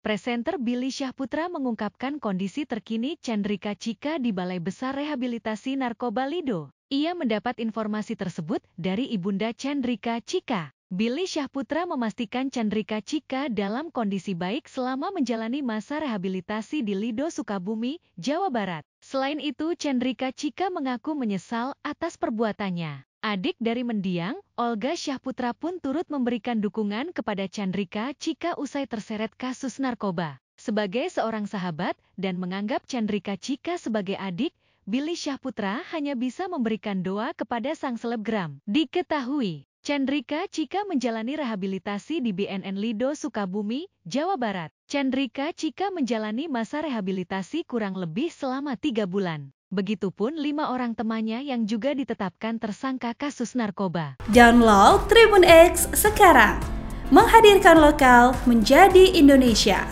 Presenter Billy Syahputra mengungkapkan kondisi terkini Chandrika Chika di Balai Besar Rehabilitasi Narkoba Lido. Ia mendapat informasi tersebut dari Ibunda Chandrika Chika. Billy Syahputra memastikan Chandrika Chika dalam kondisi baik selama menjalani masa rehabilitasi di Lido Sukabumi, Jawa Barat. Selain itu, Chandrika Chika mengaku menyesal atas perbuatannya. Adik dari mendiang, Olga Syahputra pun turut memberikan dukungan kepada Chandrika Cika usai terseret kasus narkoba. Sebagai seorang sahabat dan menganggap Chandrika Cika sebagai adik, Billy Syahputra hanya bisa memberikan doa kepada sang selebgram. Diketahui, Chandrika Cika menjalani rehabilitasi di BNN Lido Sukabumi, Jawa Barat. Chandrika Cika menjalani masa rehabilitasi kurang lebih selama tiga bulan. Begitupun lima orang temannya yang juga ditetapkan tersangka kasus narkoba. Download Tribun X sekarang. Menghadirkan lokal menjadi Indonesia.